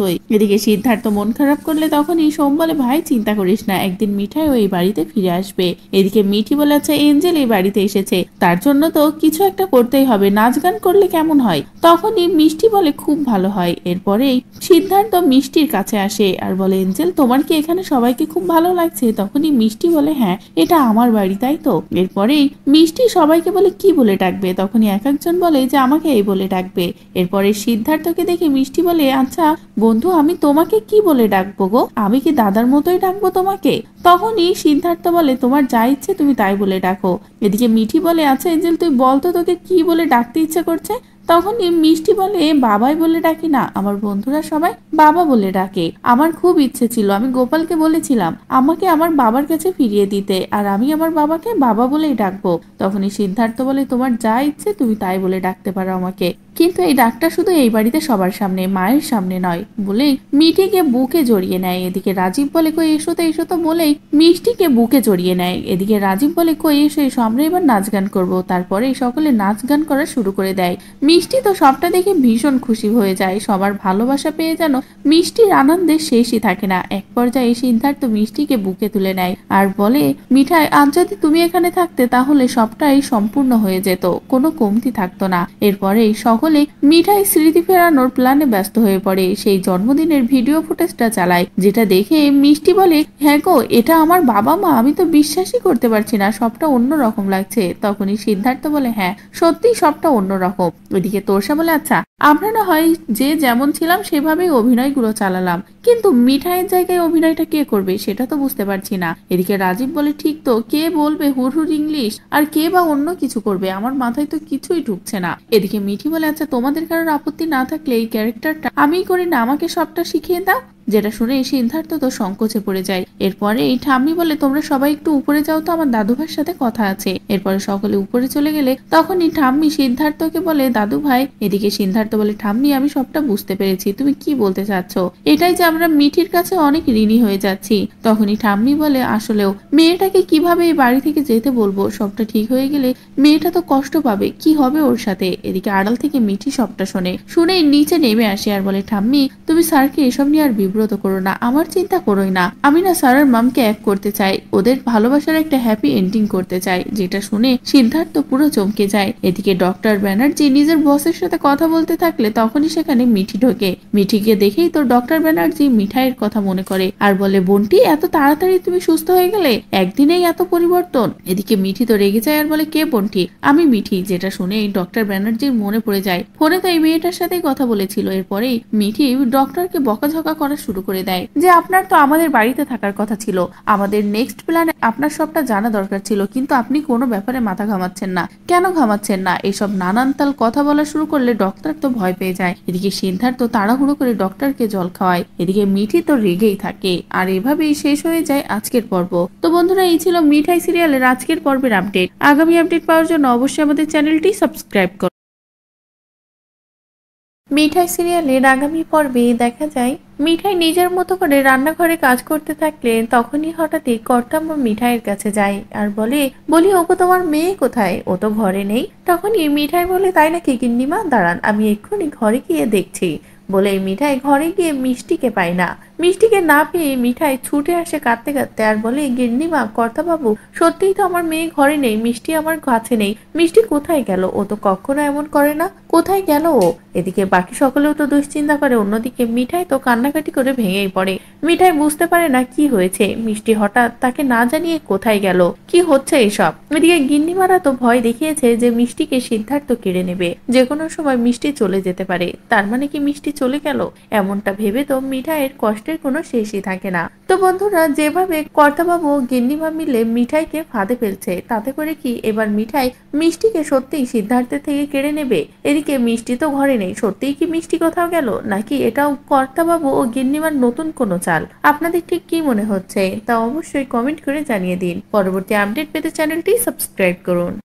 তুই এদিকে সিদ্ধার্থ মন খারাপ করলে তখন এই সোম বলে ভাই চিন্তা করিস না একদিন মিঠাই ওই বাড়িতে ফিরে আসবে এদিকে মিঠি বলেছে এঞ্জেল এই বাড়িতে এসেছে তার জন্য তো কিছু একটা করতেই হবে নাচ গান করলে কেমন হয় তখন এই মিষ্টি বলে খুব ভালো হয় এরপরেই সিদ্ধার্থ মিষ্টির কাছে আসে আর বলে এঞ্জেল তোমার কি এখানে সবাইকে খুব ভালো লাগছে তখনই মিষ্টি বলে হ্যাঁ এটা আমার বাড়ি তাই তো এরপরেই মিষ্টি সবাইকে বলে কি বলে ডাকবে তখনই এক একজন বলে যে আমাকে এই বলে ডাকবে এরপরে সিদ্ধার্থকে দেখে মিষ্টি বলে আচ্ছা বন্ধু আমি তোমাকে কি বলে ডাকবো গো আমি কি দাদার মতোই ডাকবো তোমাকে তখনই সিদ্ধার্থ বলে তোমার যা ইচ্ছে তুমি তাই বলে ডাকো এদিকে মিঠি বলে আছে আচ্ছা, এঞ্জেল তুই বলতো তোকে কি বলে ডাকতে ইচ্ছে করছে তখনই মিষ্টি বলে বাবাই বলে ডাকি না আমার বন্ধুরা সবাই বাবা বলে ডাকে আমার খুব ইচ্ছে ছিল আমি গোপালকে বলেছিলাম আমাকে আমার বাবার কাছে ফিরিয়ে দিতে আর আমি আমার বাবাকে বাবা বলেই ডাকবো তখনই সিদ্ধার্থ বলে তোমার যা ইচ্ছে তুমি তাই বলে ডাকতে পারো আমাকে কিন্তু এই দাগটা শুধু এই বাড়িতে সবার সামনে মায়ের সামনে নয় বলেই মিঠিকে বুকে জড়িয়ে নেয় এদিকে রাজীব বলে কই এসো তো এসো তো বলেই মিষ্টিকে বুকে জড়িয়ে নেয় এদিকে রাজীব বলে কই এসো এসো আমরা এবার নাচ গান করবো তারপরে সকলে নাচ গান করা শুরু করে দেয় মিষ্টি তো সবটা দেখে ভীষণ খুশি হয়ে যায় সবার ভালোবাসা পেয়ে যেন মিষ্টির আনন্দের শেষই থাকে না এক পর্যায়ে সিদ্ধার্থ মিষ্টিকে বুকে তুলে নেয় আর বলে মিঠাই আজ যদি তুমি এখানে থাকতে তাহলে সবটাই সম্পূর্ণ হয়ে যেত কোনো কমতি থাকতো না এরপরে এই সকলে মিঠাই স্মৃতি ফেরানোর প্ল্যানে ব্যস্ত হয়ে পড়ে সেই জন্মদিনের ভিডিও ফুটেজটা চালায় যেটা দেখে মিষ্টি বলে হ্যাঁ গো এটা আমার বাবা মা আমি তো বিশ্বাসই করতে পারছি না সবটা অন্য রকম লাগছে তখনই সিদ্ধার্থ বলে হ্যাঁ সত্যি সবটা অন্য রকম ওইদিকে তোরসা বলে আচ্ছা আমরা না হয় যে যেমন ছিলাম সেভাবেই অভিনয়গুলো চালালাম কিন্তু মিঠাইয়ের জায়গায় অভিনয়টা কে করবে সেটা তো বুঝতে পারছি না এদিকে রাজীব বলে ঠিক তো কে বলবে হুর হুর ইংলিশ আর কে বা অন্য কিছু করবে আমার মাথায় তো কিছুই ঢুকছে না এদিকে মিঠি বলে আচ্ছা তোমাদের কারোর আপত্তি না থাকলে এই ক্যারেক্টারটা আমি করি না আমাকে সবটা শিখিয়ে দাও যেটা শুনে সিদ্ধার্থ তো সংকোচে পড়ে যায় এরপরে এই ঠাম্মি বলে তোমরা সবাই একটু উপরে যাও তো আমার দাদু ভাইয়ের সাথে কথা আছে এরপরে সকলে উপরে চলে গেলে তখনই ঠাম্মি সিদ্ধার্থকে বলে দাদু ভাই এদিকে সিদ্ধার্থ বলে ঠাম্মি আমি সবটা বুঝতে পেরেছি তুমি কি বলতে চাচ্ছ এটাই যে আমরা মিঠির কাছে অনেক ঋণী হয়ে যাচ্ছি তখনই ঠাম্মি বলে আসলেও মেয়েটাকে কিভাবে এই বাড়ি থেকে যেতে বলবো সবটা ঠিক হয়ে গেলে মেয়েটা তো কষ্ট পাবে কি হবে ওর সাথে এদিকে আড়াল থেকে মিঠি সবটা শোনে শুনে নিচে নেমে আসে আর বলে ঠাম্মি তুমি স্যারকে এসব নিয়ে আর বিব্রত জাগ্রত করো না আমার চিন্তা করোই না আমি না সারার মামকে এক করতে চাই ওদের ভালোবাসার একটা হ্যাপি এন্ডিং করতে চাই যেটা শুনে সিদ্ধার্থ পুরো চমকে যায় এদিকে ডক্টর ব্যানার্জি নিজের বসের সাথে কথা বলতে থাকলে তখনই সেখানে মিঠি ঢোকে মিঠিকে দেখেই তো ডক্টর ব্যানার্জি মিঠাইয়ের কথা মনে করে আর বলে বোনটি এত তাড়াতাড়ি তুমি সুস্থ হয়ে গেলে একদিনেই এত পরিবর্তন এদিকে মিঠি তো রেগে যায় আর বলে কে বোনটি আমি মিঠি যেটা শুনে ডক্টর ব্যানার্জির মনে পড়ে যায় ফোনে তো এই মেয়েটার সাথেই কথা বলেছিল এরপরেই মিঠি ডক্টরকে বকাঝকা করা শুরু শুরু করে দেয় যে আপনার তো আমাদের বাড়িতে থাকার কথা ছিল আমাদের নেক্সট প্ল্যানে আপনার সবটা জানা দরকার ছিল কিন্তু আপনি কোনো ব্যাপারে মাথা ঘামাচ্ছেন না কেন ঘামাচ্ছেন না এসব নানান তাল কথা বলা শুরু করলে ডক্টর তো ভয় পেয়ে যায় এদিকে সিদ্ধার্থ তাড়াহুড়ো করে ডক্টরকে জল খাওয়ায় এদিকে মিঠি তো রেগেই থাকে আর এভাবেই শেষ হয়ে যায় আজকের পর্ব তো বন্ধুরা এই ছিল মিঠাই সিরিয়ালের আজকের পর্বের আপডেট আগামী আপডেট পাওয়ার জন্য অবশ্যই আমাদের চ্যানেলটি সাবস্ক্রাইব করুন মিঠাই সিরিয়ালের আগামী পর্বে দেখা যায় মিঠাই নিজের মতো করে রান্নাঘরে কাজ করতে থাকলে তখনই হঠাৎই কর্তাম্মা মিঠাইয়ের কাছে যায় আর বলে বলি ওকে তোমার মেয়ে কোথায় ও তো ঘরে নেই তখনই মিঠাই বলে তাই নাকি কিন্নিমা দাঁড়ান আমি এক্ষুনি ঘরে গিয়ে দেখছি বলে মিঠাই ঘরে গিয়ে মিষ্টিকে পায় না মিষ্টিকে না পেয়ে মিঠাই ছুটে আসে কাঁদতে কাঁদতে আর বলে গিন্নিমা বাবু সত্যিই তো আমার মেয়ে ঘরে নেই মিষ্টি আমার কাছে নেই মিষ্টি কোথায় গেল ও তো কখনো এমন করে না কোথায় গেল ও এদিকে বাকি সকলেও তো দুশ্চিন্তা করে অন্যদিকে মিঠাই তো কান্নাকাটি করে ভেঙেই পড়ে মিঠাই বুঝতে পারে না কি হয়েছে মিষ্টি হঠাৎ তাকে না জানিয়ে কোথায় গেল কি হচ্ছে এসব এদিকে গিন্নিমারা তো ভয় দেখিয়েছে যে মিষ্টিকে সিদ্ধার্থ কেড়ে নেবে যে কোনো সময় মিষ্টি চলে যেতে পারে তার মানে কি মিষ্টি চলে গেল এমনটা ভেবে তো মিঠাইয়ের কষ্টের কষ্টের কোনো শেষই থাকে না তো বন্ধুরা যেভাবে কর্তাবাবু গিন্নিমা মিলে মিঠাইকে ফাঁদে ফেলছে তাতে করে কি এবার মিঠাই মিষ্টিকে সত্যিই সিদ্ধার্থের থেকে কেড়ে নেবে এদিকে মিষ্টি তো ঘরে নেই সত্যিই কি মিষ্টি কোথাও গেল নাকি এটাও কর্তাবাবু ও গিন্নিমার নতুন কোনো চাল আপনাদের ঠিক কি মনে হচ্ছে তা অবশ্যই কমেন্ট করে জানিয়ে দিন পরবর্তী আপডেট পেতে চ্যানেলটি সাবস্ক্রাইব করুন